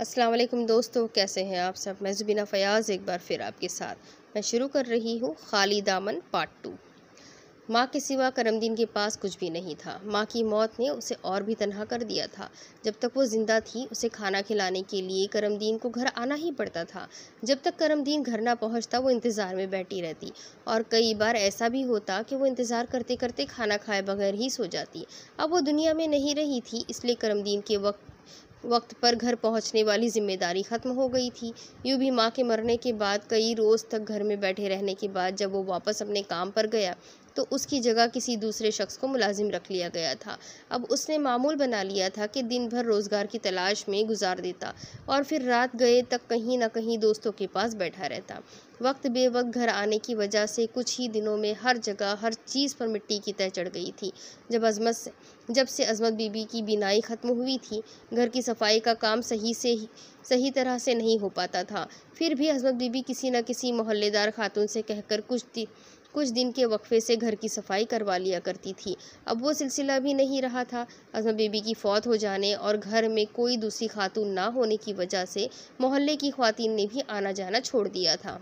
वालेकुम दोस्तों कैसे हैं आप सब मैं ज़ुबीना फ़याज़ एक बार फिर आपके साथ मैं शुरू कर रही हूँ खाली दामन पार्ट टू माँ के सिवा करमदीन के पास कुछ भी नहीं था माँ की मौत ने उसे और भी तनहा कर दिया था जब तक वो ज़िंदा थी उसे खाना खिलाने के लिए करमदीन को घर आना ही पड़ता था जब तक करमदीन घर ना पहुँचता वो इंतज़ार में बैठी रहती और कई बार ऐसा भी होता कि वो इंतज़ार करते करते खाना खाए बगैर ही सो जाती अब वो दुनिया में नहीं रही थी इसलिए करमदीन के वक्त वक्त पर घर पहुंचने वाली जिम्मेदारी ख़त्म हो गई थी यूँ भी माँ के मरने के बाद कई रोज़ तक घर में बैठे रहने के बाद जब वो वापस अपने काम पर गया तो उसकी जगह किसी दूसरे शख्स को मुलाजिम रख लिया गया था अब उसने मामूल बना लिया था कि दिन भर रोज़गार की तलाश में गुजार देता और फिर रात गए तक कहीं ना कहीं दोस्तों के पास बैठा रहता वक्त बे वक्त घर आने की वजह से कुछ ही दिनों में हर जगह हर चीज़ पर मिट्टी की तय चढ़ गई थी जब अजमत से जब से अजमत बीबी की बीनाई ख़त्म हुई थी घर की सफाई का काम सही से सही तरह से नहीं हो पाता था फिर भी अजमत बीबी किसी न किसी मोहल्लेदार खातून से कहकर कुछ कुछ दिन के वक्फे से घर की सफाई करवा लिया करती थी अब वो सिलसिला भी नहीं रहा था अजमा बेबी की फ़ौत हो जाने और घर में कोई दूसरी खातून ना होने की वजह से मोहल्ले की खातन ने भी आना जाना छोड़ दिया था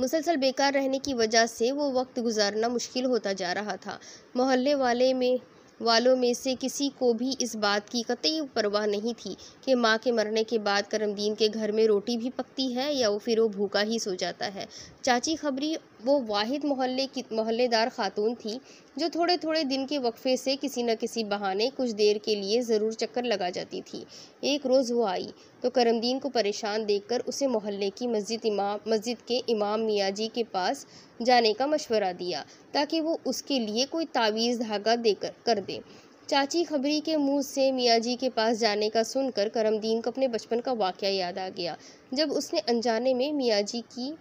मुसलसल बेकार रहने की वजह से वो वक्त गुजारना मुश्किल होता जा रहा था मोहल्ले वाले में वालों में से किसी को भी इस बात की कतई परवाह नहीं थी कि माँ के मरने के बाद करमदीन के घर में रोटी भी पकती है या वो फिर वो भूखा ही सो जाता है चाची खबरी वो वाहिद मोहल्ले की मोहल्लेदार खातून थी जो थोड़े थोड़े दिन के वक्फे से किसी न किसी बहाने कुछ देर के लिए ज़रूर चक्कर लगा जाती थी एक रोज़ वो आई तो करमदीन को परेशान देखकर उसे मोहल्ले की मस्जिद इमाम मस्जिद के इमाम मियाँ जी के पास जाने का मशवरा दिया ताकि वो उसके लिए कोई तावीज़ धागा देकर कर दे चाची खबरी के मुंह से मियाँ जी के पास जाने का सुनकर करमदीन को अपने बचपन का वाक़ याद आ गया जब उसने अनजाने में मियाँ जी की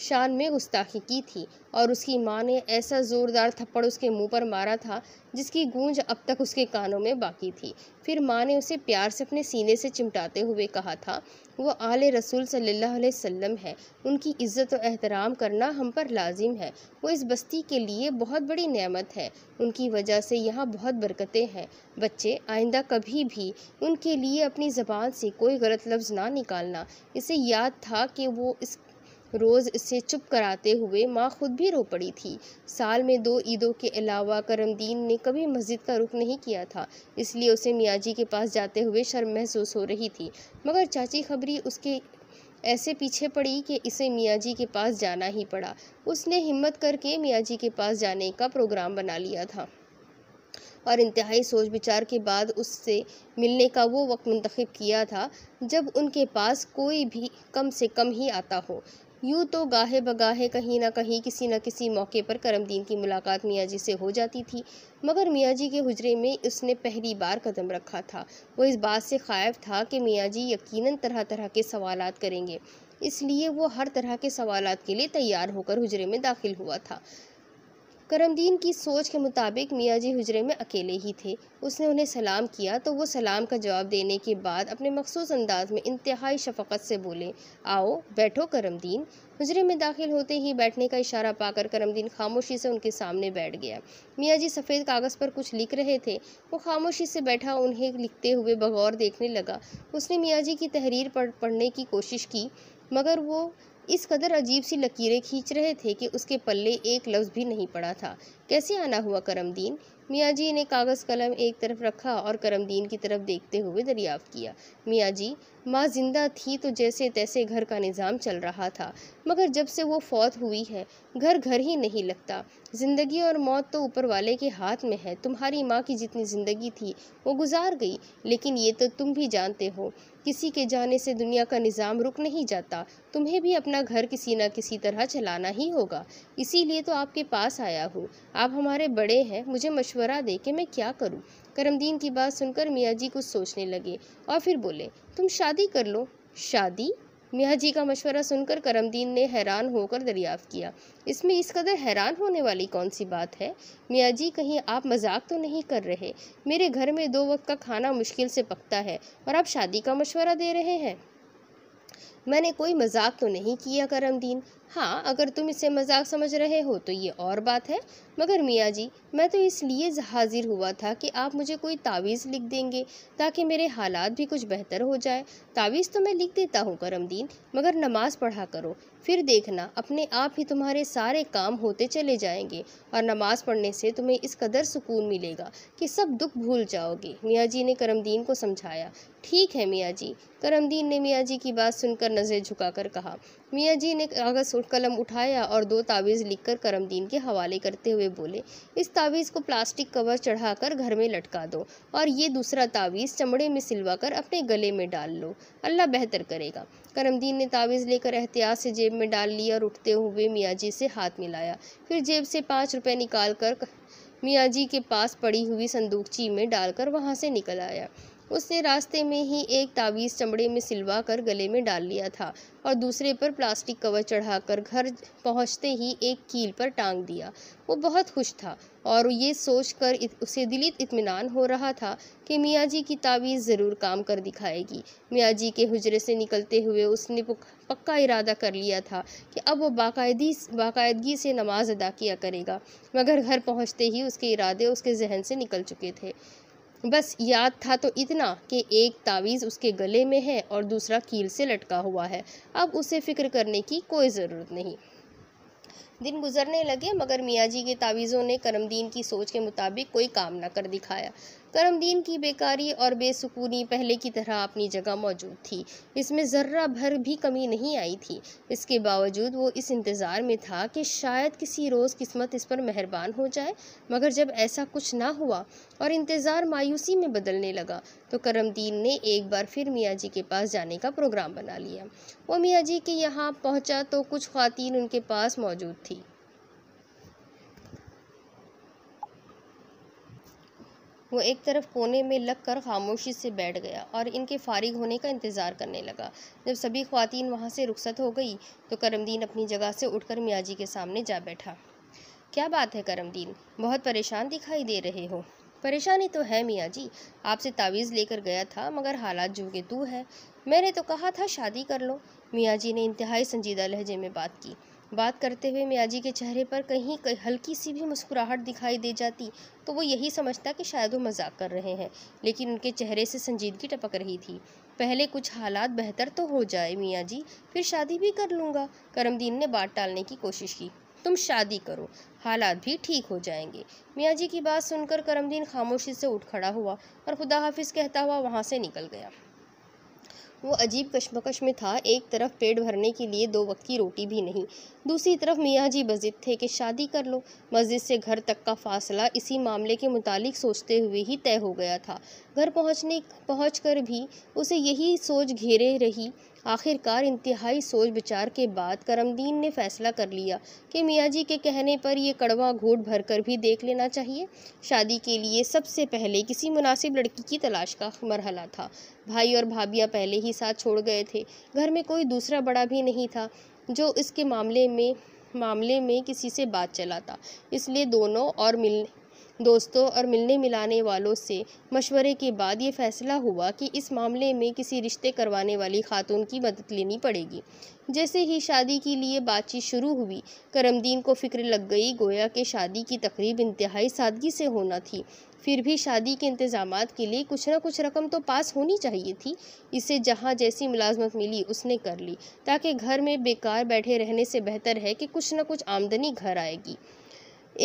शान में गुस्ताखी की थी और उसकी माँ ने ऐसा ज़ोरदार थप्पड़ उसके मुंह पर मारा था जिसकी गूंज अब तक उसके कानों में बाकी थी फिर माँ ने उसे प्यार से अपने सीने से चिमटाते हुए कहा था वो आले रसूल सल्लल्लाहु अलैहि वसल्लम है उनकी इज़्ज़त और एहतराम करना हम पर लाजिम है वो इस बस्ती के लिए बहुत बड़ी नेमत है उनकी वजह से यहाँ बहुत बरकतें हैं बच्चे आइंदा कभी भी उनके लिए अपनी ज़बान से कोई गलत लफ्ज़ ना निकालना इसे याद था कि वो इस रोज़ इसे चुप कराते हुए माँ खुद भी रो पड़ी थी साल में दो ईदों के अलावा करमदीन ने कभी मस्जिद का रुख नहीं किया था इसलिए उसे मियाँ जी के पास जाते हुए शर्म महसूस हो रही थी मगर चाची खबरी उसके ऐसे पीछे पड़ी कि इसे मियाँ जी के पास जाना ही पड़ा उसने हिम्मत करके मियाँ जी के पास जाने का प्रोग्राम बना लिया था और इंतहाई सोच विचार के बाद उससे मिलने का वो वक्त मंतखब किया था जब उनके पास कोई भी कम से कम ही आता हो यूँ तो गाहे बगाहे कहीं ना कहीं किसी न किसी मौके पर करमदीन की मुलाकात मियाँ जी से हो जाती थी मगर मियाँ जी के हुजरे में उसने पहली बार कदम रखा था वो इस बात से खायब था कि मियाँ जी यकीनन तरह तरह के सवाल करेंगे इसलिए वो हर तरह के सवाल के लिए तैयार होकर हुजरे में दाखिल हुआ था करमदीन की सोच के मुताबिक मियाँ जी हजरे में अकेले ही थे उसने उन्हें सलाम किया तो वो सलाम का जवाब देने के बाद अपने मखसूस अंदाज में इंतहाई शफकत से बोले आओ बैठो करमदीन हजरे में दाखिल होते ही बैठने का इशारा पाकर करमदीन खामोशी से उनके सामने बैठ गया मियाँ जी सफ़ेद कागज़ पर कुछ लिख रहे थे वो खामोशी से बैठा उन्हें लिखते हुए बगौर देखने लगा उसने मियाँ जी की तहरीर पढ़ पढ़ने की कोशिश की मगर वो इस कदर अजीब सी लकीरें खींच रहे थे कि उसके पल्ले एक लफ्ज़ भी नहीं पड़ा था कैसे आना हुआ करमदीन मियाँ जी ने कागज़ कलम एक तरफ रखा और करमदीन की तरफ देखते हुए दरियाफ्त किया मियाँ जी माँ जिंदा थी तो जैसे तैसे घर का निज़ाम चल रहा था मगर जब से वो फौत हुई है घर घर ही नहीं लगता ज़िंदगी और मौत तो ऊपर वाले के हाथ में है तुम्हारी माँ की जितनी ज़िंदगी थी वो गुजार गई लेकिन ये तो तुम भी जानते हो किसी के जाने से दुनिया का निज़ाम रुक नहीं जाता तुम्हें भी अपना घर किसी न किसी तरह चलाना ही होगा इसीलिए तो आपके पास आया हूँ आप हमारे बड़े हैं मुझे मशवरा दे कि मैं क्या करूँ करमदीन की बात सुनकर मियाँ जी कुछ सोचने लगे और फिर बोले तुम शादी कर लो शादी मियाँ जी का मशवरा सुनकर करमदीन ने हैरान होकर दरियाफ़ किया इसमें इस कदर हैरान होने वाली कौन सी बात है मियाँ जी कहीं आप मजाक तो नहीं कर रहे मेरे घर में दो वक्त का खाना मुश्किल से पकता है और आप शादी का मशवरा दे रहे हैं मैंने कोई मजाक तो नहीं किया करमदीन हाँ अगर तुम इसे मजाक समझ रहे हो तो ये और बात है मगर मियाँ जी मैं तो इसलिए हाजिर हुआ था कि आप मुझे कोई तावीज़ लिख देंगे ताकि मेरे हालात भी कुछ बेहतर हो जाए तावीज़ तो मैं लिख देता हूँ करमदीन मगर नमाज पढ़ा करो फिर देखना अपने आप ही तुम्हारे सारे काम होते चले जाएंगे और नमाज़ पढ़ने से तुम्हें इस कदर सुकून मिलेगा कि सब दुख भूल जाओगे मियाँ जी ने करमदीन को समझाया ठीक है मियाँ जी करमदीन ने मियाँ जी की बात सुनकर नज़रें झुका कहा मियाँ जी ने कागज़ कलम उठाया और दो तावीज़ लिखकर करमदीन के हवाले करते हुए बोले इस तावीज़ को प्लास्टिक कवर चढ़ाकर घर में लटका दो और ये दूसरा तावीज़ चमड़े में सिलवा कर अपने गले में डाल लो अल्लाह बेहतर करेगा करमदीन ने तावीज़ लेकर एहतियात से जेब में डाल लिया और उठते हुए मियाँ जी से हाथ मिलाया फिर जेब से पाँच रुपये निकाल कर मियाँ जी के पास पड़ी हुई संदूकची में डालकर वहाँ से निकल आया उसने रास्ते में ही एक तावीज़ चमड़े में सिलवा कर गले में डाल लिया था और दूसरे पर प्लास्टिक कवर चढ़ाकर घर पहुंचते ही एक कील पर टांग दिया वो बहुत खुश था और ये सोच कर उसे दिलित इतमान हो रहा था कि मियाँ जी की तावीज़ ज़रूर काम कर दिखाएगी मियाँ जी के हजरे से निकलते हुए उसने पक्का इरादा कर लिया था कि अब वो बाकायदी बाकायदगी से नमाज अदा किया करेगा मगर घर पहुँचते ही उसके इरादे उसके जहन से निकल चुके थे बस याद था तो इतना कि एक तावीज़ उसके गले में है और दूसरा कील से लटका हुआ है अब उसे फ़िक्र करने की कोई ज़रूरत नहीं दिन गुजरने लगे मगर मियाँ जी के तावीज़ों ने करमदीन की सोच के मुताबिक कोई काम ना कर दिखाया करमदीन की बेकारी और बेसुकूनी पहले की तरह अपनी जगह मौजूद थी इसमें ज़र्रा भर भी कमी नहीं आई थी इसके बावजूद वो इस इंतज़ार में था कि शायद किसी रोज़ किस्मत इस पर मेहरबान हो जाए मगर जब ऐसा कुछ ना हुआ और इंतज़ार मायूसी में बदलने लगा तो करमदीन ने एक बार फिर मियाँ जी के पास जाने का प्रोग्राम बना लिया वो मियाँ जी के यहाँ पहुँचा तो कुछ खातन उनके पास मौजूद थी वो एक तरफ कोने में लग कर खामोशी से बैठ गया और इनके फारिग होने का इंतज़ार करने लगा जब सभी खातन वहाँ से रुखसत हो गई तो करमदीन अपनी जगह से उठकर मियाँ जी के सामने जा बैठा क्या बात है करमदीन बहुत परेशान दिखाई दे रहे हो परेशानी तो है मियाँ जी आपसे तावीज़ लेकर गया था मगर हालात जो के तू है मैंने तो कहा था शादी कर लो मियाँ जी ने इंतहाई संजीदा लहजे में बात की बात करते हुए मियाजी के चेहरे पर कहीं कहीं हल्की सी भी मुस्कुराहट दिखाई दे जाती तो वो यही समझता कि शायद वो मजाक कर रहे हैं लेकिन उनके चेहरे से संजीदगी टपक रही थी पहले कुछ हालात बेहतर तो हो जाए मियाँ जी फिर शादी भी कर लूँगा करमदीन ने बात टालने की कोशिश की तुम शादी करो हालात भी ठीक हो जाएंगे मियाँ जी की बात सुनकर करमदीन खामोशी से उठ खड़ा हुआ और खुदा हाफिज़ कहता हुआ वहाँ से निकल गया वो अजीब कश्मकश में था एक तरफ पेट भरने के लिए दो वक्त की रोटी भी नहीं दूसरी तरफ मियाँ जी मस्जिद थे कि शादी कर लो मस्जिद से घर तक का फासला इसी मामले के मुतालिक सोचते हुए ही तय हो गया था घर पहुँचने पहुँच कर भी उसे यही सोच घेरे रही आखिरकार इंतहाई सोच विचार के बाद करमदीन ने फैसला कर लिया कि मियाँ जी के कहने पर यह कड़वा घोट भर कर भी देख लेना चाहिए शादी के लिए सबसे पहले किसी मुनासिब लड़की की तलाश का मरहला था भाई और भाभियाँ पहले ही साथ छोड़ गए थे घर में कोई दूसरा बड़ा भी नहीं था जो इसके मामले में मामले में किसी से बात चला था इसलिए दोनों और मिल दोस्तों और मिलने मिलाने वालों से मशवरे के बाद ये फैसला हुआ कि इस मामले में किसी रिश्ते करवाने वाली खातून की मदद लेनी पड़ेगी जैसे ही शादी के लिए बातचीत शुरू हुई करमदीन को फिक्र लग गई गोया कि शादी की तकरीब इंतहाई सादगी से होना थी फिर भी शादी के इंतजाम के लिए कुछ ना कुछ रकम तो पास होनी चाहिए थी इसे जहाँ जैसी मुलाजमत मिली उसने कर ली ताकि घर में बेकार बैठे रहने से बेहतर है कि कुछ ना कुछ आमदनी घर आएगी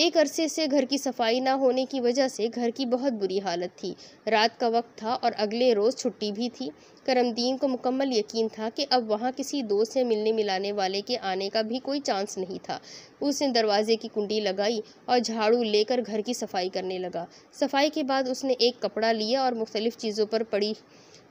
एक अरसे से घर की सफाई ना होने की वजह से घर की बहुत बुरी हालत थी रात का वक्त था और अगले रोज़ छुट्टी भी थी करमदीन को मुकम्मल यकीन था कि अब वहाँ किसी दोस्त से मिलने मिलाने वाले के आने का भी कोई चांस नहीं था उसने दरवाजे की कुंडी लगाई और झाड़ू लेकर घर की सफाई करने लगा सफाई के बाद उसने एक कपड़ा लिया और मुख्तलिफ़ चीज़ों पर पड़ी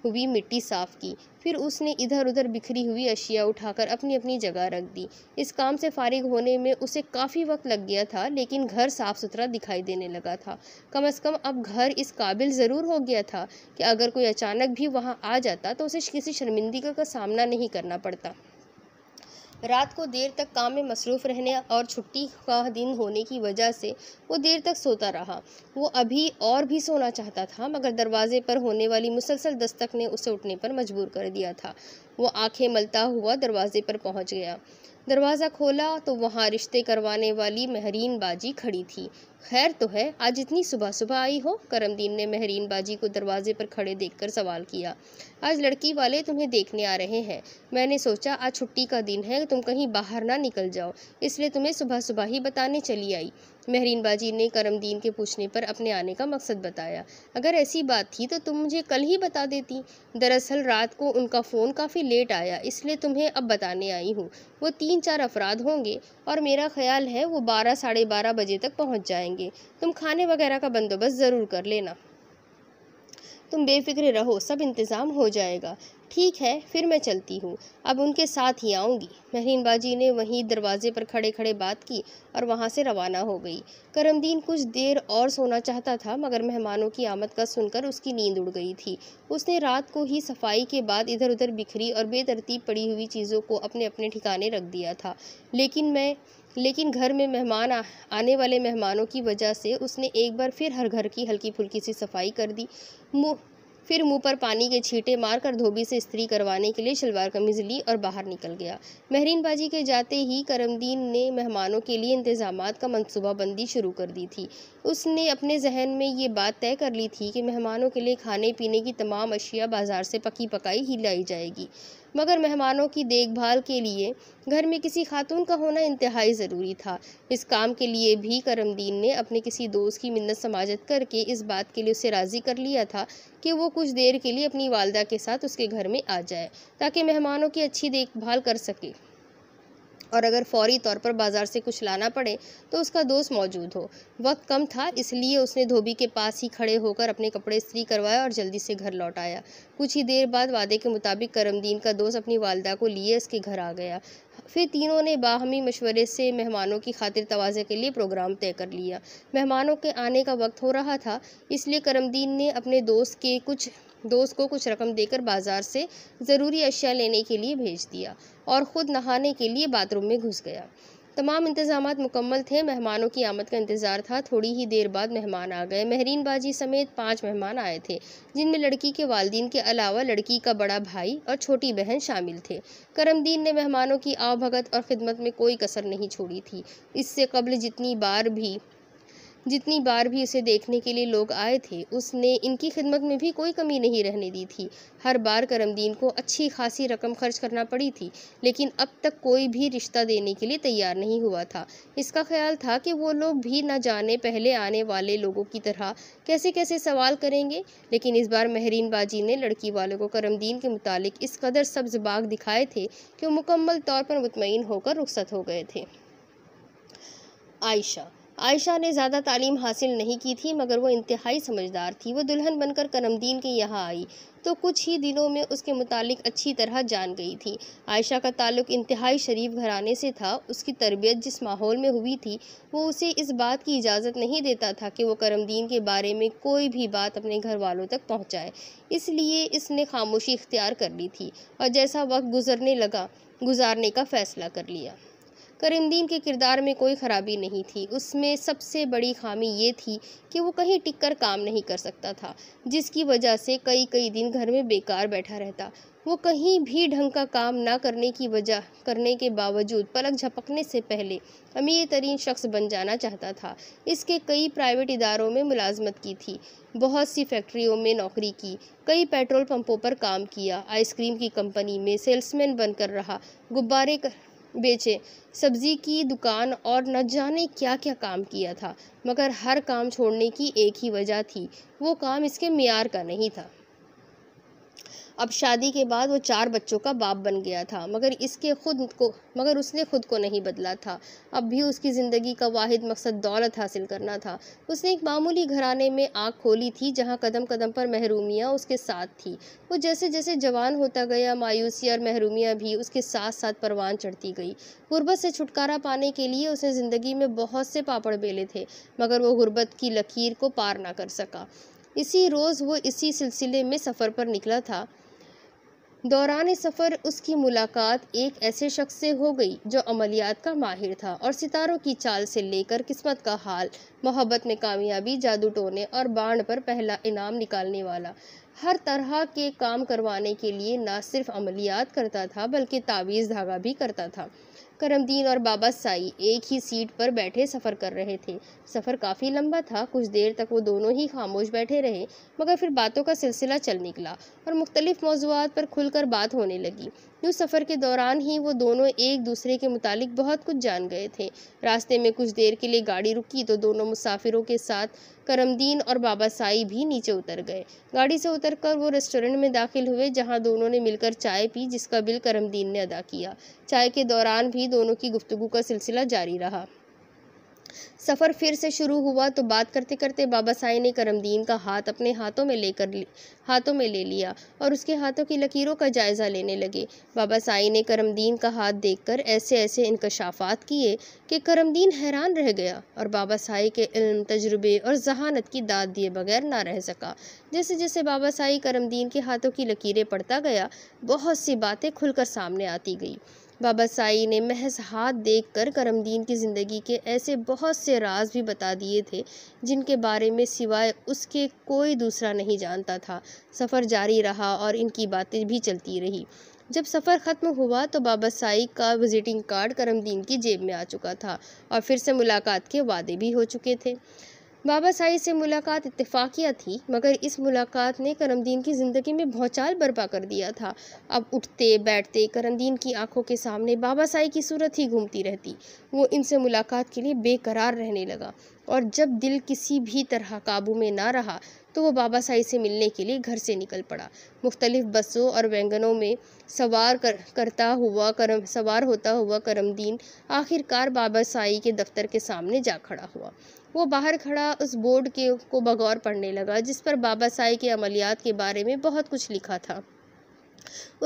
हुई मिट्टी साफ़ की फिर उसने इधर उधर बिखरी हुई अशिया उठाकर अपनी अपनी जगह रख दी इस काम से फारिग होने में उसे काफ़ी वक्त लग गया था लेकिन घर साफ़ सुथरा दिखाई देने लगा था कम अज़ कम अब घर इस काबिल ज़रूर हो गया था कि अगर कोई अचानक भी वहाँ आ जाता तो उसे किसी शर्मिंदगी का सामना नहीं करना पड़ता रात को देर तक काम में मसरूफ़ रहने और छुट्टी का दिन होने की वजह से वो देर तक सोता रहा वो अभी और भी सोना चाहता था मगर दरवाजे पर होने वाली मुसलसल दस्तक ने उसे उठने पर मजबूर कर दिया था वो आंखें मलता हुआ दरवाजे पर पहुंच गया दरवाज़ा खोला तो वहाँ रिश्ते करवाने वाली महरीन बाजी खड़ी थी खैर तो है आज इतनी सुबह सुबह आई हो करमदीन ने महरीन बाजी को दरवाजे पर खड़े देखकर सवाल किया आज लड़की वाले तुम्हें देखने आ रहे हैं मैंने सोचा आज छुट्टी का दिन है तुम कहीं बाहर ना निकल जाओ इसलिए तुम्हें सुबह सुबह ही बताने चली आई महरीन बाजी ने करमदीन के पूछने पर अपने आने का मकसद बताया अगर ऐसी बात थी तो तुम मुझे कल ही बता देती दरअसल रात को उनका फ़ोन काफ़ी लेट आया इसलिए तुम्हें अब बताने आई हूँ वो तीन चार अफराद होंगे और मेरा ख्याल है वो बारह साढ़े बारह बजे तक पहुँच जाएंगे तुम खाने वगैरह का बंदोबस्त ज़रूर कर लेना तुम बेफिक्र रहो सब इंतज़ाम हो जाएगा ठीक है फिर मैं चलती हूँ अब उनके साथ ही आऊँगी महरीन बाजी ने वहीं दरवाजे पर खड़े खड़े बात की और वहाँ से रवाना हो गई करमदीन कुछ देर और सोना चाहता था मगर मेहमानों की आमद का सुनकर उसकी नींद उड़ गई थी उसने रात को ही सफाई के बाद इधर उधर बिखरी और बेतरतीब पड़ी हुई चीज़ों को अपने अपने ठिकाने रख दिया था लेकिन मैं लेकिन घर में मेहमान आने वाले मेहमानों की वजह से उसने एक बार फिर हर घर की हल्की फुल्की सी सफाई कर दी मुँह फिर मुंह पर पानी के छींटे मारकर धोबी से इस्त्री करवाने के लिए शलवार कमीज ली और बाहर निकल गया महरीनबाजी के जाते ही करमदीन ने मेहमानों के लिए इंतजाम का बंदी शुरू कर दी थी उसने अपने जहन में ये बात तय कर ली थी कि मेहमानों के लिए खाने पीने की तमाम अशिया बाज़ार से पकी पकाई ही लाई जाएगी मगर मेहमानों की देखभाल के लिए घर में किसी खातून का होना इंतहाई ज़रूरी था इस काम के लिए भी करमदीन ने अपने किसी दोस्त की मिन्नत समाजत करके इस बात के लिए उसे राज़ी कर लिया था कि वो कुछ देर के लिए अपनी वालदा के साथ उसके घर में आ जाए ताकि मेहमानों की अच्छी देखभाल कर सके और अगर फौरी तौर पर बाज़ार से कुछ लाना पड़े तो उसका दोस्त मौजूद हो वक्त कम था इसलिए उसने धोबी के पास ही खड़े होकर अपने कपड़े इस्त्री करवाए और जल्दी से घर लौट आया कुछ ही देर बाद वादे के मुताबिक करमदीन का दोस्त अपनी वालदा को लिए उसके घर आ गया फिर तीनों ने बाहमी मशवरे से मेहमानों की खातिर तोज़े के लिए प्रोग्राम तय कर लिया मेहमानों के आने का वक्त हो रहा था इसलिए करमदीन ने अपने दोस्त के कुछ दोस्त को कुछ रकम देकर बाज़ार से ज़रूरी अशिया लेने के लिए भेज दिया और ख़ुद नहाने के लिए बाथरूम में घुस गया तमाम इंतजाम मुकम्मल थे मेहमानों की आमद का इंतज़ार था थोड़ी ही देर बाद मेहमान आ गए महरीन बाजी समेत पाँच मेहमान आए थे जिनमें लड़की के वालदी के अलावा लड़की का बड़ा भाई और छोटी बहन शामिल थे करमदीन ने मेहमानों की आवभगत और ख़िदमत में कोई कसर नहीं छोड़ी थी इससे कबल जितनी बार भी जितनी बार भी इसे देखने के लिए लोग आए थे उसने इनकी खिदमत में भी कोई कमी नहीं रहने दी थी हर बार करमदीन को अच्छी खासी रकम खर्च करना पड़ी थी लेकिन अब तक कोई भी रिश्ता देने के लिए तैयार नहीं हुआ था इसका ख्याल था कि वो लोग भी न जाने पहले आने वाले लोगों की तरह कैसे कैसे सवाल करेंगे लेकिन इस बार महरीन बाजी ने लड़की वालों को करमदीन के मुतालिक इस कदर सब्ज बाग दिखाए थे कि वो मुकम्मल तौर पर मुतमिन होकर रुख्सत हो गए थे आयशा आयशा ने ज़्यादा तालीम हासिल नहीं की थी मगर वो इंतहाई समझदार थी वो दुल्हन बनकर करमदीन के यहाँ आई तो कुछ ही दिनों में उसके मुतालिक अच्छी तरह जान गई थी आयशा का ताल्लुक इंतहाई शरीफ घराने से था उसकी तरबियत जिस माहौल में हुई थी वो उसे इस बात की इजाज़त नहीं देता था कि वो करमदीन के बारे में कोई भी बात अपने घर वालों तक पहुँचाए इसलिए इसने खामोशी इख्तियार कर ली थी और जैसा वक्त गुजरने लगा गुजारने का फ़ैसला कर लिया करीमदीन के किरदार में कोई ख़राबी नहीं थी उसमें सबसे बड़ी खामी ये थी कि वो कहीं टिक कर काम नहीं कर सकता था जिसकी वजह से कई कई दिन घर में बेकार बैठा रहता वो कहीं भी ढंग का काम ना करने की वजह करने के बावजूद पलक झपकने से पहले अमीर तरीन शख्स बन जाना चाहता था इसके कई प्राइवेट इदारों में मुलाजमत की थी बहुत सी फैक्ट्रियों में नौकरी की कई पेट्रोल पंपों पर काम किया आइसक्रीम की कंपनी में सेल्समैन बनकर रहा गुब्बारे कर बेचे सब्ज़ी की दुकान और न जाने क्या क्या काम किया था मगर हर काम छोड़ने की एक ही वजह थी वो काम इसके मैार का नहीं था अब शादी के बाद वो चार बच्चों का बाप बन गया था मगर इसके खुद को मगर उसने खुद को नहीं बदला था अब भी उसकी ज़िंदगी का वाहिद मकसद दौलत हासिल करना था उसने एक मामूली घराने में आँख खोली थी जहाँ कदम कदम पर महरूमियाँ उसके साथ थी वो जैसे जैसे जवान होता गया मायूसी और महरूमियाँ भी उसके साथ साथ परवान चढ़ती गई गुर्बत से छुटकारा पाने के लिए उसने ज़िंदगी में बहुत से पापड़ बेले थे मगर वो गुर्बत की लकीर को पार ना कर सका इसी रोज़ वो इसी सिलसिले में सफ़र पर निकला था दौरान सफ़र उसकी मुलाकात एक ऐसे शख्स से हो गई जो अमलियात का माहिर था और सितारों की चाल से लेकर किस्मत का हाल मोहब्बत में कामयाबी जादू टोने और बाढ़ पर पहला इनाम निकालने वाला हर तरह के काम करवाने के लिए ना सिर्फ अमलियात करता था बल्कि तावीज़ धागा भी करता था करमदीन और बाबा साई एक ही सीट पर बैठे सफ़र कर रहे थे सफ़र काफ़ी लंबा था कुछ देर तक वो दोनों ही खामोश बैठे रहे मगर फिर बातों का सिलसिला चल निकला और मुख्तलिफ़ मौजूद पर खुलकर बात होने लगी यूँ सफ़र के दौरान ही वो दोनों एक दूसरे के मुतालिक बहुत कुछ जान गए थे रास्ते में कुछ देर के लिए गाड़ी रुकी तो दोनों मुसाफिरों के साथ करमदीन और बाबा साई भी नीचे उतर गए गाड़ी से उतरकर वो रेस्टोरेंट में दाखिल हुए जहां दोनों ने मिलकर चाय पी जिसका बिल करमदीन ने अदा किया चाय के दौरान भी दोनों की गुफ्तगु का सिलसिला जारी रहा सफ़र फिर से शुरू हुआ तो बात करते करते बाबा साई ने करमदीन का हाथ अपने हाथों में लेकर हाथों में ले लिया और उसके हाथों की लकीरों का जायज़ा लेने लगे बाबा साई ने करमदीन का हाथ देखकर ऐसे ऐसे इनकशाफात किए कि करमदीन हैरान रह गया और बाबा साई के इल्म तजुर्बे और जहानत की दाद दिए बगैर ना रह सका जैसे जैसे बाबा साई करमदीन के हाथों की लकीरें पड़ता गया बहुत सी बातें खुलकर सामने आती गई बाबा साई ने महज हाथ देख कर करमदीन की ज़िंदगी के ऐसे बहुत से राज भी बता दिए थे जिनके बारे में सिवाय उसके कोई दूसरा नहीं जानता था सफ़र जारी रहा और इनकी बातें भी चलती रही जब सफ़र ख़त्म हुआ तो बाबा साई का विज़िटिंग कार्ड करमदीन की जेब में आ चुका था और फिर से मुलाकात के वादे भी हो चुके थे बाबा साहिब से मुलाकात इतफाक़िया थी मगर इस मुलाकात ने करमदीन की ज़िंदगी में भौचाल बर्पा कर दिया था अब उठते बैठते करमदीन की आंखों के सामने बाबा साहिब की सूरत ही घूमती रहती वो इनसे मुलाकात के लिए बेकरार रहने लगा और जब दिल किसी भी तरह काबू में ना रहा तो वो बाबा साहिब से मिलने के लिए घर से निकल पड़ा मुख्तलिफ बसों और वैंगनों में सवार कर, करता हुआ करम सवार होता हुआ करमदीन आखिरकार बाबा साई के दफ्तर के सामने जा खड़ा हुआ वो बाहर खड़ा उस बोर्ड के को बगौर पढ़ने लगा जिस पर बाबा साई के अमलियात के बारे में बहुत कुछ लिखा था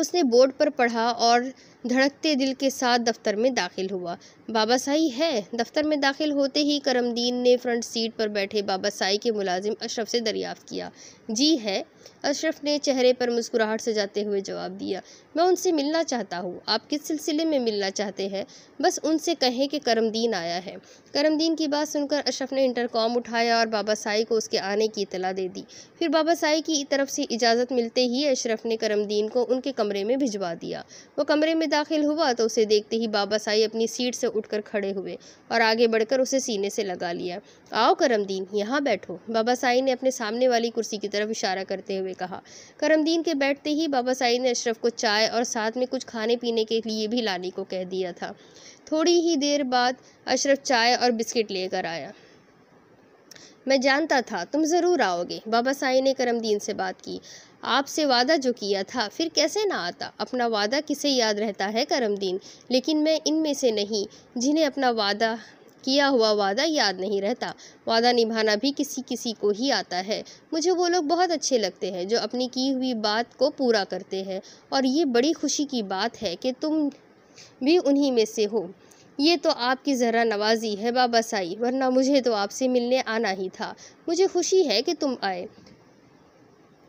उसने बोर्ड पर पढ़ा और धड़कते दिल के साथ दफ्तर में दाखिल हुआ बाबा साई है दफ्तर में दाखिल होते ही करमदीन ने फ्रंट सीट पर बैठे बाबा साई के मुलाजिम अशरफ से दरियाफ़ किया जी है अशरफ ने चेहरे पर मुस्कुराहट से जाते हुए जवाब दिया मैं उनसे मिलना चाहता हूँ आप किस सिलसिले में मिलना चाहते हैं बस उनसे कहें कि करमदीन आया है करमदीन की बात सुनकर अशरफ ने इंटरकॉम उठाया और बाबा साई को उसके आने की इतला दे दी फिर बाबा साई की तरफ से इजाज़त मिलते ही अशरफ ने करमदीन को उनके कमरे में भिजवा दिया वो कमरे में दाखिल हुआ तो उसे देखते ही बाबा साई अपनी सीट से उठकर खड़े हुए और आगे बढ़कर उसे सीने से लगा लिया आओ करमदीन यहाँ बैठो बाबा साई ने अपने सामने वाली कुर्सी की तरफ इशारा करते हुए कहा करमदीन के बैठते ही बाबा साई ने अशरफ को चाय और साथ में कुछ खाने पीने के लिए भी लाने को कह दिया था थोड़ी ही देर बाद अशरफ चाय और बिस्किट लेकर आया मैं जानता था तुम ज़रूर आओगे बाबा साई ने करमदीन से बात की आपसे वादा जो किया था फिर कैसे ना आता अपना वादा किसे याद रहता है करमदीन लेकिन मैं इनमें से नहीं जिन्हें अपना वादा किया हुआ वादा याद नहीं रहता वादा निभाना भी किसी किसी को ही आता है मुझे वो लोग बहुत अच्छे लगते हैं जो अपनी की हुई बात को पूरा करते हैं और ये बड़ी खुशी की बात है कि तुम भी उन्हीं में से हो ये तो आपकी ज़रा नवाजी है बाबा साई वरना मुझे तो आपसे मिलने आना ही था मुझे खुशी है कि तुम आए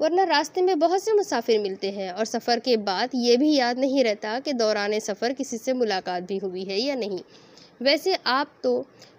वरना रास्ते में बहुत से मुसाफिर मिलते हैं और सफ़र के बाद ये भी याद नहीं रहता कि दौरान सफ़र किसी से मुलाकात भी हुई है या नहीं वैसे आप तो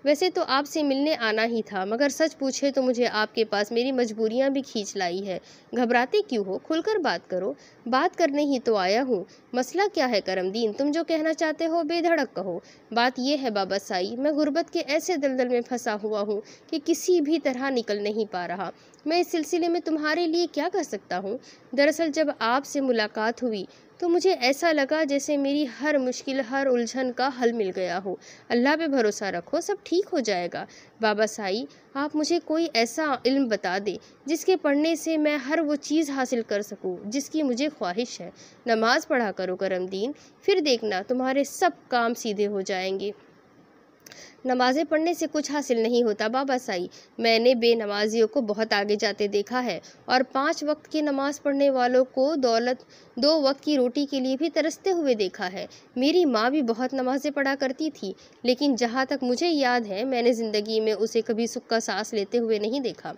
वैसे तो आपसे मिलने आना ही था मगर सच पूछे तो मुझे आपके पास मेरी मजबूरियाँ भी खींच लाई है घबराते क्यों हो खुलकर बात करो बात करने ही तो आया हूँ मसला क्या है करमदीन तुम जो कहना चाहते हो बेधड़क कहो बात यह है बाबा साई मैं गुर्बत के ऐसे दलदल में फंसा हुआ हूँ कि किसी भी तरह निकल नहीं पा रहा मैं इस सिलसिले में तुम्हारे लिए क्या कर सकता हूँ दरअसल जब आपसे मुलाकात हुई तो मुझे ऐसा लगा जैसे मेरी हर मुश्किल हर उलझन का हल मिल गया हो अल्लाह पे भरोसा रखो सब ठीक हो जाएगा बाबा साई आप मुझे कोई ऐसा इल्म बता दें जिसके पढ़ने से मैं हर वो चीज़ हासिल कर सकूं जिसकी मुझे ख्वाहिश है नमाज़ पढ़ा करो करमदीन फिर देखना तुम्हारे सब काम सीधे हो जाएंगे नमाज़ें पढ़ने से कुछ हासिल नहीं होता बाबा साई मैंने बेनमाजियों को बहुत आगे जाते देखा है और पाँच वक्त की नमाज़ पढ़ने वालों को दौलत दो वक्त की रोटी के लिए भी तरसते हुए देखा है मेरी माँ भी बहुत नमाज़ें पढ़ा करती थी लेकिन जहाँ तक मुझे याद है मैंने ज़िंदगी में उसे कभी सुख का सांस लेते हुए नहीं देखा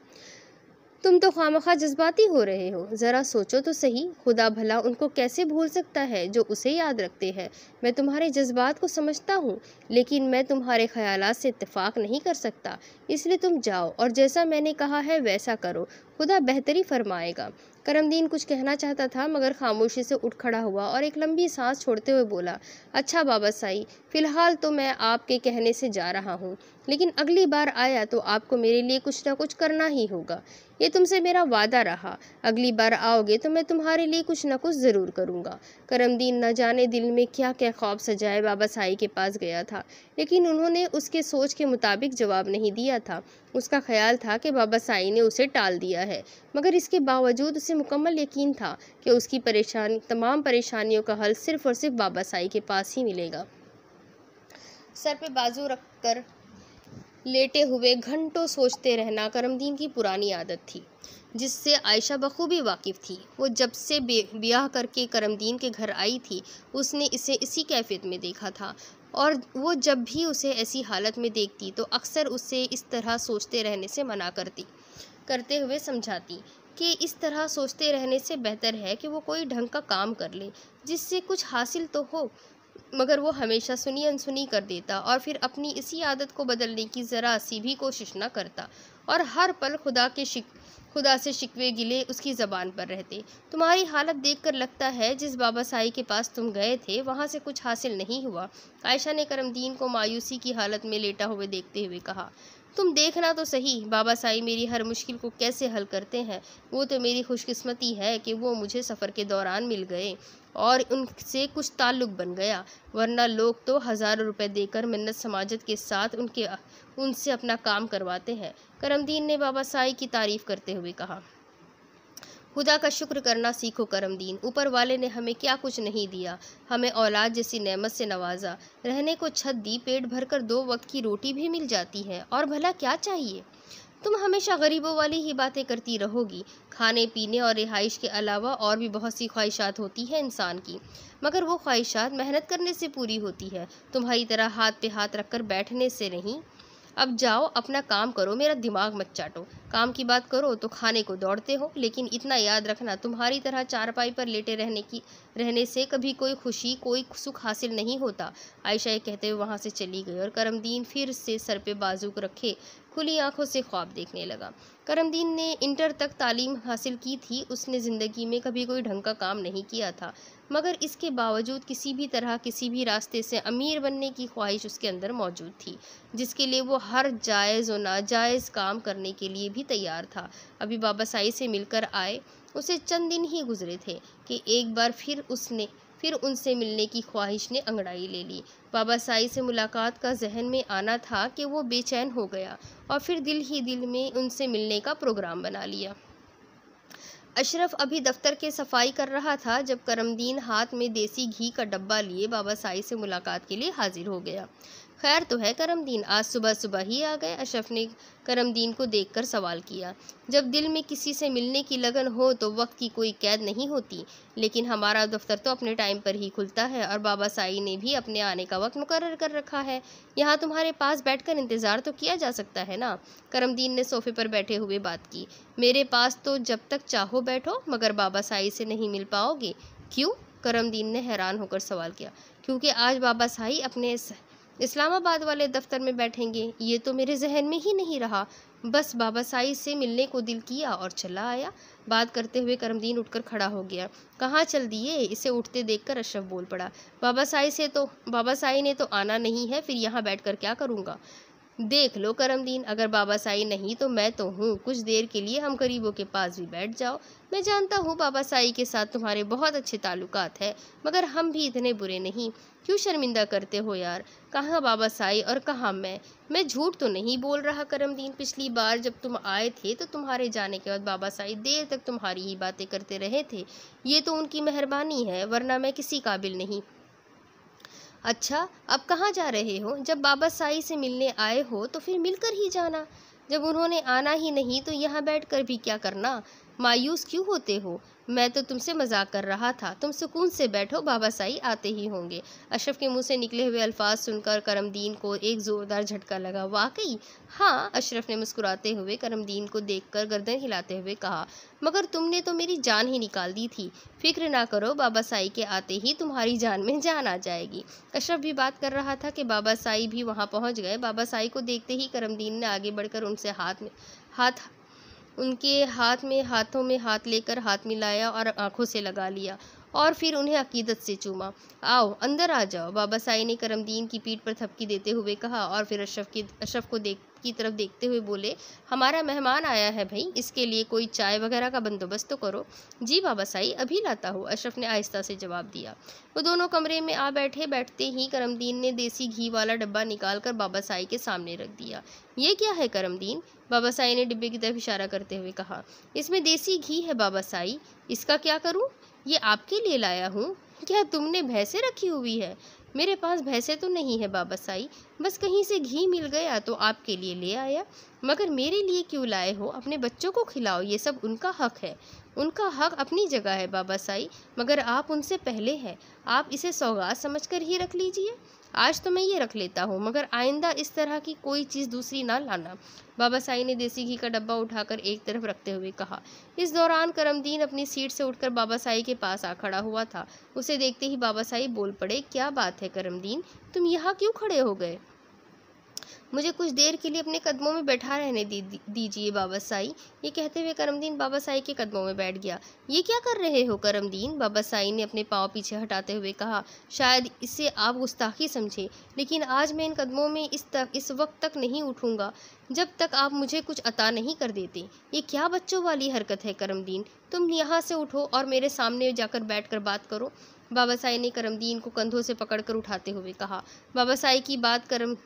तुम तो खामखा जज्बाती हो रहे हो ज़रा सोचो तो सही खुदा भला उनको कैसे भूल सकता है जो उसे याद रखते हैं मैं तुम्हारे जज्बात को समझता हूँ लेकिन मैं तुम्हारे ख्याल से इतफ़ाक़ नहीं कर सकता इसलिए तुम जाओ और जैसा मैंने कहा है वैसा करो खुदा बेहतरी फरमाएगा करमदीन कुछ कहना चाहता था मगर खामोशी से उठ खड़ा हुआ और एक लंबी सांस छोड़ते हुए बोला अच्छा बाबा साई फ़िलहाल तो मैं आपके कहने से जा रहा हूँ लेकिन अगली बार आया तो आपको मेरे लिए कुछ ना कुछ करना ही होगा ये तुमसे मेरा वादा रहा अगली बार आओगे तो मैं तुम्हारे लिए कुछ ना कुछ ज़रूर करूँगा करमदीन न जाने दिल में क्या क्या ख्वाब सजाए बाबा साई के पास गया था लेकिन उन्होंने उसके सोच के मुताबिक जवाब नहीं दिया था उसका ख्याल था कि बाबा साई ने उसे टाल दिया है मगर इसके बावजूद उसे मुकम्मल यकीन था कि उसकी परेशान तमाम परेशानियों का हल सिर्फ़ और सिर्फ बाबा साई के पास ही मिलेगा सर पे बाजू रख कर लेटे हुए घंटों सोचते रहना करमदीन की पुरानी आदत थी जिससे आयशा बखूबी वाकिफ़ थी वो जब से ब्याह करके करमदीन के घर आई थी उसने इसे इसी कैफियत में देखा था और वो जब भी उसे ऐसी हालत में देखती तो अक्सर उसे इस तरह सोचते रहने से मना करती करते हुए समझाती कि इस तरह सोचते रहने से बेहतर है कि वो कोई ढंग का काम कर ले जिससे कुछ हासिल तो हो मगर वो हमेशा सुनी अनसुनी कर देता और फिर अपनी इसी आदत को बदलने की ज़रा सी भी कोशिश ना करता और हर पल खुदा के शिक खुदा से शिकवे गिले उसकी ज़बान पर रहते तुम्हारी हालत देखकर लगता है जिस बाबा साई के पास तुम गए थे वहाँ से कुछ हासिल नहीं हुआ आयशा ने करमदीन को मायूसी की हालत में लेटा हुए देखते हुए कहा तुम देखना तो सही बाबा साई मेरी हर मुश्किल को कैसे हल करते हैं वो तो मेरी खुशकिस्मती है कि वो मुझे सफ़र के दौरान मिल गए और उनसे कुछ ताल्लुक़ बन गया वरना लोग तो हज़ारों रुपए देकर मन्नत समाजत के साथ उनके उनसे अपना काम करवाते हैं करमदीन ने बाबा साई की तारीफ़ करते हुए कहा खुदा का शुक्र करना सीखो करमदीन ऊपर वाले ने हमें क्या कुछ नहीं दिया हमें औलाद जैसी नेमत से नवाजा रहने को छत दी पेट भरकर दो वक्त की रोटी भी मिल जाती है और भला क्या चाहिए तुम हमेशा गरीबों वाली ही बातें करती रहोगी खाने पीने और रिहाइश के अलावा और भी बहुत सी ख्वाहिशात होती हैं इंसान की मगर वो ख्वाहिशात मेहनत करने से पूरी होती है तुम्हारी तरह हाथ पे हाथ रखकर बैठने से नहीं अब जाओ अपना काम करो मेरा दिमाग मत चाटो काम की बात करो तो खाने को दौड़ते हो लेकिन इतना याद रखना तुम्हारी तरह चारपाई पर लेटे रहने की रहने से कभी कोई खुशी कोई सुख हासिल नहीं होता आयशा ये कहते हुए वहाँ से चली गई और करमदीन फिर से सर पे बाजूक रखे खुली आंखों से ख्वाब देखने लगा करमदीन ने इंटर तक तालीम हासिल की थी उसने ज़िंदगी में कभी कोई ढंग का काम नहीं किया था मगर इसके बावजूद किसी भी तरह किसी भी रास्ते से अमीर बनने की ख्वाहिश उसके अंदर मौजूद थी जिसके लिए वो हर जायज़ और नाजायज़ काम करने के लिए भी तैयार था अभी बाबा साई से मिलकर आए उसे चंद दिन ही गुजरे थे कि एक बार फिर उसने फिर उनसे मिलने की ख्वाहिश ने अंगड़ाई ले ली बाबा साई से मुलाकात का जहन में आना था कि वो बेचैन हो गया और फिर दिल ही दिल में उनसे मिलने का प्रोग्राम बना लिया अशरफ अभी दफ्तर के सफाई कर रहा था जब करमदीन हाथ में देसी घी का डब्बा लिए बाबा साई से मुलाकात के लिए हाजिर हो गया खैर तो है करमदीन आज सुबह सुबह ही आ गए अशरफ ने करमदीन को देखकर सवाल किया जब दिल में किसी से मिलने की लगन हो तो वक्त की कोई कैद नहीं होती लेकिन हमारा दफ्तर तो अपने टाइम पर ही खुलता है और बाबा साई ने भी अपने आने का वक्त मुकर कर रखा है यहाँ तुम्हारे पास कर इंतज़ार तो किया जा सकता है ना करमदीन ने सोफे पर बैठे हुए बात की मेरे पास तो जब तक चाहो बैठो मगर बाबा साई से नहीं मिल पाओगे क्यों करमदीन ने हैरान होकर सवाल किया क्योंकि आज बाबा साई अपने इस्लामाबाद वाले दफ्तर में बैठेंगे ये तो मेरे जहन में ही नहीं रहा बस बाबा साई से मिलने को दिल किया और चला आया बात करते हुए करमदीन उठकर खड़ा हो गया कहाँ चल दिए इसे उठते देखकर अशरफ बोल पड़ा बाबा साई से तो बाबा साई ने तो आना नहीं है फिर यहाँ बैठ कर क्या करूँगा देख लो करम दीन अगर बाबा साई नहीं तो मैं तो हूँ कुछ देर के लिए हम गरीबों के पास भी बैठ जाओ मैं जानता हूँ बाबा साई के साथ तुम्हारे बहुत अच्छे ताल्लुकात हैं मगर हम भी इतने बुरे नहीं क्यों शर्मिंदा करते हो यार कहाँ बाबा साई और कहाँ मैं मैं झूठ तो नहीं बोल रहा करमदीन पिछली बार जब तुम आए थे तो तुम्हारे जाने के बाद बाबा साई देर तक तुम्हारी ही बातें करते रहे थे ये तो उनकी मेहरबानी है वरना मैं किसी काबिल नहीं अच्छा अब कहाँ जा रहे हो जब बाबा साई से मिलने आए हो तो फिर मिलकर ही जाना जब उन्होंने आना ही नहीं तो यहाँ बैठ कर भी क्या करना मायूस क्यों होते हो मैं तो तुमसे मजाक कर रहा था तुम सुकून से बैठो बाबा साई आते ही होंगे अशरफ के मुंह से निकले हुए अल्फाज सुनकर करमदीन को एक ज़ोरदार झटका लगा वाकई हाँ अशरफ ने मुस्कुराते हुए करमदीन को देखकर गर्दन हिलाते हुए कहा मगर तुमने तो मेरी जान ही निकाल दी थी फिक्र ना करो बाबा साई के आते ही तुम्हारी जान में जान आ जाएगी अशरफ भी बात कर रहा था कि बाबा साई भी वहाँ पहुँच गए बाबा साई को देखते ही करमदीन ने आगे बढ़कर उनसे हाथ में हाथ उनके हाथ में हाथों में हाथ लेकर हाथ मिलाया और आँखों से लगा लिया और फिर उन्हें अकीदत से चूमा आओ अंदर आ जाओ बाबा साई ने करमदीन की पीठ पर थपकी देते हुए कहा और फिर अशरफ की अशरफ को देख की तरफ देखते हुए बोले हमारा मेहमान आया है भाई इसके लिए कोई चाय वगैरह का बंदोबस्त तो करो जी बाबा साई अभी लाता हूँ अशरफ ने आहिस्ता से जवाब दिया वो दोनों कमरे में आ बैठे बैठते ही करमदीन ने देसी घी वाला डब्बा निकाल कर बाबा साई के सामने रख दिया ये क्या है करमदीन बाबा साई ने डिब्बे की तरफ इशारा करते हुए कहा इसमें देसी घी है बाबा साई इसका क्या करूँ ये आपके लिए लाया हूँ क्या तुमने भैंसें रखी हुई है मेरे पास भैंसे तो नहीं है बाबा साई बस कहीं से घी मिल गया तो आपके लिए ले आया मगर मेरे लिए क्यों लाए हो अपने बच्चों को खिलाओ ये सब उनका हक है उनका हक अपनी जगह है बाबा साई मगर आप उनसे पहले हैं आप इसे सौगात समझकर ही रख लीजिए आज तो मैं ये रख लेता हूँ मगर आइंदा इस तरह की कोई चीज़ दूसरी ना लाना बाबा साई ने देसी घी का डब्बा उठाकर एक तरफ रखते हुए कहा इस दौरान करमदीन अपनी सीट से उठकर बाबा साई के पास आ खड़ा हुआ था उसे देखते ही बाबा साई बोल पड़े क्या बात है करमदीन तुम यहाँ क्यों खड़े हो गए मुझे कुछ देर के लिए अपने कदमों में बैठा रहने दीजिए बाबा साई ये कहते हुए करमदीन बाबा साई के कदमों में बैठ गया ये क्या कर रहे हो करमदीन बाबा साई ने अपने पाँव पीछे हटाते हुए कहा शायद इससे आप गुस्ताखी समझें लेकिन आज मैं इन कदमों में इस तक इस वक्त तक नहीं उठूँगा जब तक आप मुझे कुछ अता नहीं कर देते ये क्या बच्चों वाली हरकत है करमदीन तुम यहाँ से उठो और मेरे सामने जाकर कर बात करो बाबा साई ने करमदीन को कंधों से पकड़कर उठाते हुए कहा बाबा साई की बात करम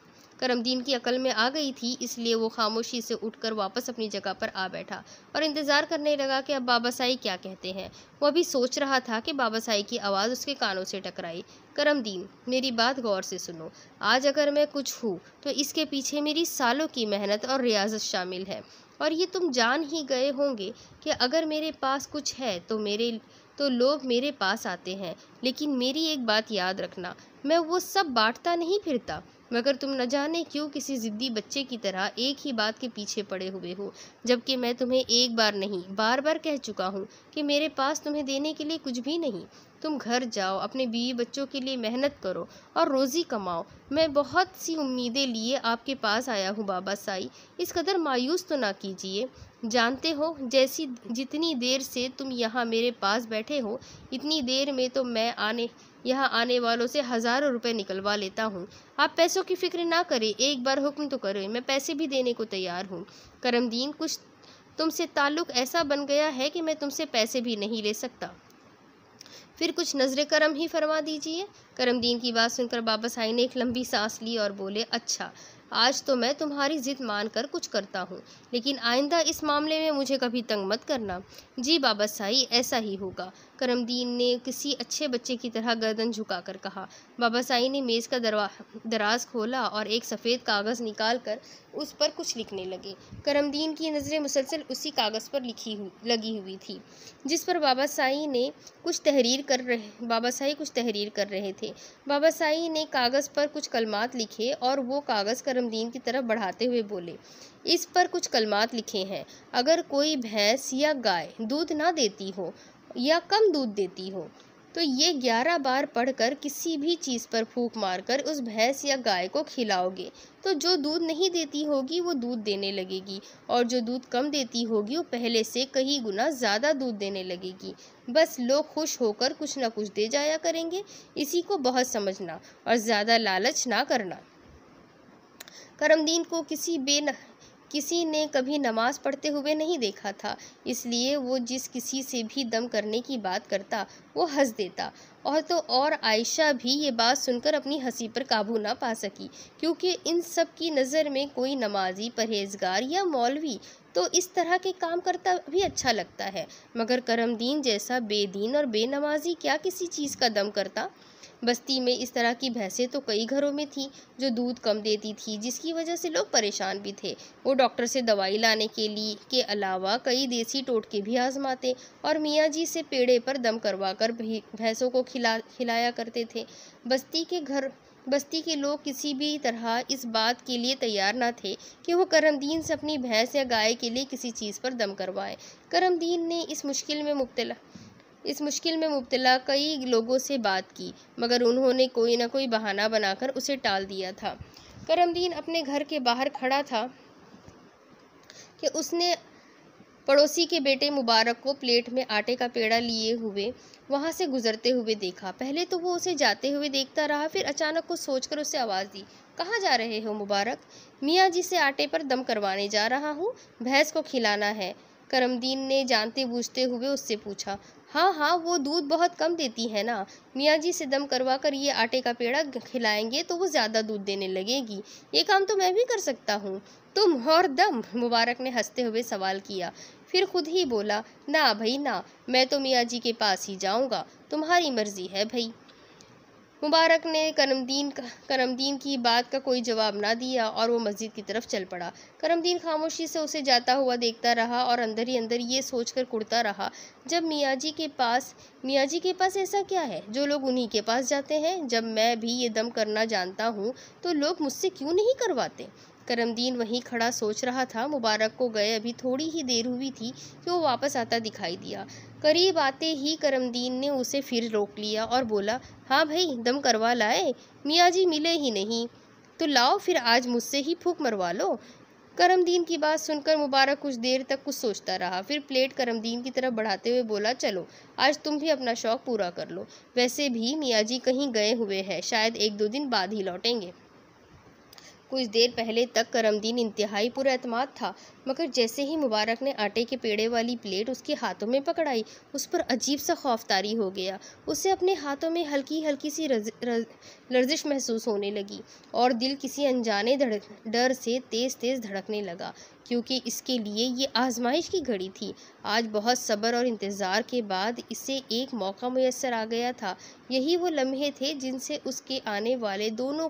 करमदीन की अकल में आ गई थी इसलिए वो खामोशी से उठकर वापस अपनी जगह पर आ बैठा और इंतज़ार करने लगा कि अब बाबा साई क्या कहते हैं वो अभी सोच रहा था कि बाबा साई की आवाज़ उसके कानों से टकराई करमदीन मेरी बात गौर से सुनो आज अगर मैं कुछ हूँ तो इसके पीछे मेरी सालों की मेहनत और रियाजत शामिल है और ये तुम जान ही गए होंगे कि अगर मेरे पास कुछ है तो मेरे तो लोग मेरे पास आते हैं लेकिन मेरी एक बात याद रखना मैं वो सब बांटता नहीं फिरता मगर तुम न जाने क्यों किसी ज़िद्दी बच्चे की तरह एक ही बात के पीछे पड़े हुए हो जबकि मैं तुम्हें एक बार नहीं बार बार कह चुका हूँ कि मेरे पास तुम्हें देने के लिए कुछ भी नहीं तुम घर जाओ अपने बीवी बच्चों के लिए मेहनत करो और रोज़ी कमाओ मैं बहुत सी उम्मीदें लिए आपके पास आया हूँ बाबा साई इस कदर मायूस तो ना कीजिए जानते हो जैसी जितनी देर से तुम यहाँ मेरे पास बैठे हो इतनी देर में तो मैं आने यहाँ आने वालों से हज़ारों रुपए निकलवा लेता हूँ आप पैसों की फिक्र ना करें एक बार हुक्म तो करें मैं पैसे भी देने को तैयार हूँ करमदीन कुछ तुमसे ताल्लुक़ ऐसा बन गया है कि मैं तुमसे पैसे भी नहीं ले सकता फिर कुछ नजर करम ही फरमा दीजिए करमदीन की बात सुनकर बाबा साई ने एक लंबी सांस ली और बोले अच्छा आज तो मैं तुम्हारी ज़िद मान कर कुछ करता हूँ लेकिन आइंदा इस मामले में मुझे कभी तंग मत करना जी बाबा साई ऐसा ही होगा करमदीन ने किसी अच्छे बच्चे की तरह गर्दन झुकाकर कहा बाबा साई ने मेज़ का दरवा दराज खोला और एक सफ़ेद कागज़ निकाल कर उस पर कुछ लिखने लगे करमदीन की नज़रें मुसलसल उसी कागज़ पर लिखी हुई लगी हुई थी जिस पर बाबा साई ने कुछ तहरीर कर रहे बाबा साई कुछ तहरीर कर रहे थे बाबा साई ने कागज़ पर कुछ कलमात लिखे और वो कागज़ करमदीन की तरफ बढ़ाते हुए बोले इस पर कुछ कलमात लिखे हैं अगर कोई भैंस या गाय दूध ना देती हो या कम दूध देती हो तो ये ग्यारह बार पढ़कर किसी भी चीज़ पर फूक मारकर उस भैंस या गाय को खिलाओगे तो जो दूध नहीं देती होगी वो दूध देने लगेगी और जो दूध कम देती होगी वो पहले से कई गुना ज़्यादा दूध देने लगेगी बस लोग खुश होकर कुछ ना कुछ दे जाया करेंगे इसी को बहुत समझना और ज़्यादा लालच ना करना करमदीन को किसी बेन किसी ने कभी नमाज पढ़ते हुए नहीं देखा था इसलिए वो जिस किसी से भी दम करने की बात करता वो हंस देता और तो और आयशा भी ये बात सुनकर अपनी हंसी पर काबू ना पा सकी क्योंकि इन सब की नज़र में कोई नमाजी परहेजगार या मौलवी तो इस तरह के काम करता भी अच्छा लगता है मगर करमदीन जैसा बेदीन और बेनमाजी क्या किसी चीज़ का दम करता बस्ती में इस तरह की भैंसें तो कई घरों में थीं जो दूध कम देती थी जिसकी वजह से लोग परेशान भी थे वो डॉक्टर से दवाई लाने के लिए के अलावा कई देसी टोटके भी आजमाते और मियाँ जी से पेड़े पर दम करवा कर भैंसों को खिला खिलाया करते थे बस्ती के घर बस्ती के लोग किसी भी तरह इस बात के लिए तैयार ना थे कि वो करमदीन से अपनी भैंस या गाय के लिए किसी चीज़ पर दम करवाए करमदीन ने इस मुश्किल में मुब्तला इस मुश्किल में मुब्तला कई लोगों से बात की मगर उन्होंने कोई ना कोई बहाना बनाकर उसे टाल दिया था करमदीन अपने घर के बाहर खड़ा था कि उसने पड़ोसी के बेटे मुबारक को प्लेट में आटे का पेड़ा लिए हुए वहाँ से गुजरते हुए देखा पहले तो वो उसे जाते हुए देखता रहा फिर अचानक सोच सोचकर उसे आवाज़ दी कहाँ जा रहे हो मुबारक मियाँ जी से आटे पर दम करवाने जा रहा हूँ भैंस को खिलाना है करमदीन ने जानते बूझते हुए उससे पूछा हाँ हाँ वो दूध बहुत कम देती है ना मियाँ जी से दम करवा कर ये आटे का पेड़ा खिलाएंगे तो वो ज़्यादा दूध देने लगेगी ये काम तो मैं भी कर सकता हूँ तुम और दम मुबारक ने हंसते हुए सवाल किया फिर खुद ही बोला ना भाई ना मैं तो मियाँ जी के पास ही जाऊँगा तुम्हारी मर्जी है भाई मुबारक ने करमदीन करमदीन की बात का कोई जवाब ना दिया और वो मस्जिद की तरफ चल पड़ा करमदीन खामोशी से उसे जाता हुआ देखता रहा और अंदर ही अंदर ये सोचकर कुड़ता रहा जब मियाँ जी के पास मियाँ जी के पास ऐसा क्या है जो लोग उन्हीं के पास जाते हैं जब मैं भी ये दम करना जानता हूँ तो लोग मुझसे क्यों नहीं करवाते करमदीन वहीं खड़ा सोच रहा था मुबारक को गए अभी थोड़ी ही देर हुई थी कि वो वापस आता दिखाई दिया करीब आते ही करमदीन ने उसे फिर रोक लिया और बोला हाँ भाई दम करवा लाए मियाँ जी मिले ही नहीं तो लाओ फिर आज मुझसे ही फूक मरवा लो करमदीन की बात सुनकर मुबारक कुछ देर तक कुछ सोचता रहा फिर प्लेट करमदीन की तरफ बढ़ाते हुए बोला चलो आज तुम भी अपना शौक़ पूरा कर लो वैसे भी मियाँ जी कहीं गए हुए हैं शायद एक दो दिन बाद ही लौटेंगे कुछ देर पहले तक करमदीन इंतहाई पुरमाद था मगर जैसे ही मुबारक ने आटे के पेड़े वाली प्लेट उसके हाथों में पकड़ाई उस पर अजीब सा खौफ तारी हो गया उसे अपने हाथों में हल्की हल्की सी रज, रज, लर्जिश महसूस होने लगी और दिल किसी अनजाने डर से तेज़ तेज़ धड़कने लगा क्योंकि इसके लिए ये आजमाइश की घड़ी थी आज बहुत सब्र और इंतज़ार के बाद इसे एक मौका मैसर आ गया था यही वो लम्हे थे जिनसे उसके आने वाले दोनों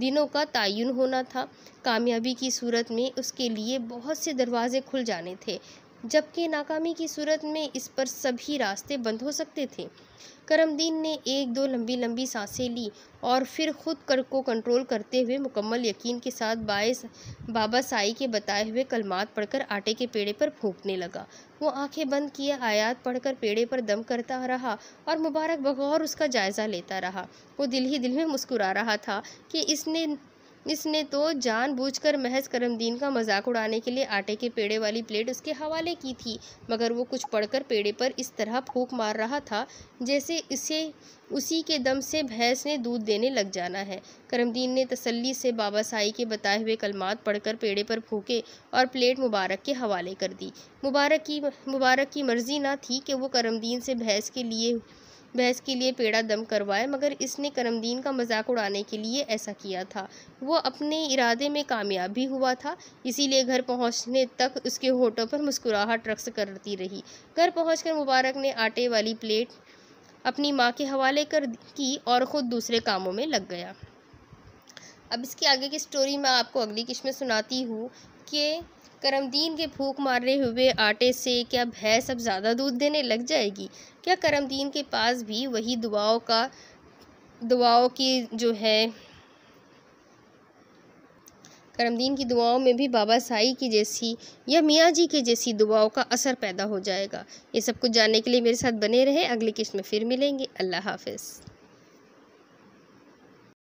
दिनों का तयन होना था कामयाबी की सूरत में उसके लिए बहुत से से दरवाजे खुल जाने थे जबकि नाकामी की सूरत में इस पर सभी रास्ते बंद हो सकते थे करमदीन ने एक दो लंबी लंबी सांसें ली और फिर खुद कर को कंट्रोल करते हुए मुकम्मल यकीन के साथ बायस बाबा साई के बताए हुए कलमात पढ़कर आटे के पेड़े पर फूकने लगा वो आंखें बंद किए आयात पढ़कर पेड़े पर दम करता रहा और मुबारक बगौर उसका जायज़ा लेता रहा वो दिल ही दिल में मुस्कुरा रहा था कि इसने इसने तो जानबूझकर महज करमदीन का मजाक उड़ाने के लिए आटे के पेड़े वाली प्लेट उसके हवाले की थी मगर वो कुछ पढ़कर पेड़े पर इस तरह फूक मार रहा था जैसे इसे उसी के दम से भैंस ने दूध देने लग जाना है करमदीन ने तसल्ली से बाबा साई के बताए हुए कलमात पढ़कर पेड़े पर फूके और प्लेट मुबारक के हवाले कर दी मुबारक की मुबारक की मर्ज़ी ना थी कि वो करमदीन से भैंस के लिए बहस के लिए पेड़ा दम करवाया मगर इसने करमदीन का मजाक उड़ाने के लिए ऐसा किया था वो अपने इरादे में कामयाब भी हुआ था इसीलिए घर पहुंचने तक उसके होठों पर मुस्कुराहट रक्स करती रही घर पहुँच मुबारक ने आटे वाली प्लेट अपनी माँ के हवाले कर की और ख़ुद दूसरे कामों में लग गया अब इसके आगे की स्टोरी मैं आपको अगली किश्त में सुनाती हूँ कि करमदीन के फूक मारे हुए आटे से क्या भैंस अब ज़्यादा दूध देने लग जाएगी क्या करमदीन के पास भी वही दुआओं का दुआओं की जो है करमदीन की दुआओं में भी बाबा साई की जैसी या मियाँ जी की जैसी दुआओं का असर पैदा हो जाएगा ये सब कुछ जानने के लिए मेरे साथ बने रहे अगली किस्त में फिर मिलेंगे अल्लाह हाफिज़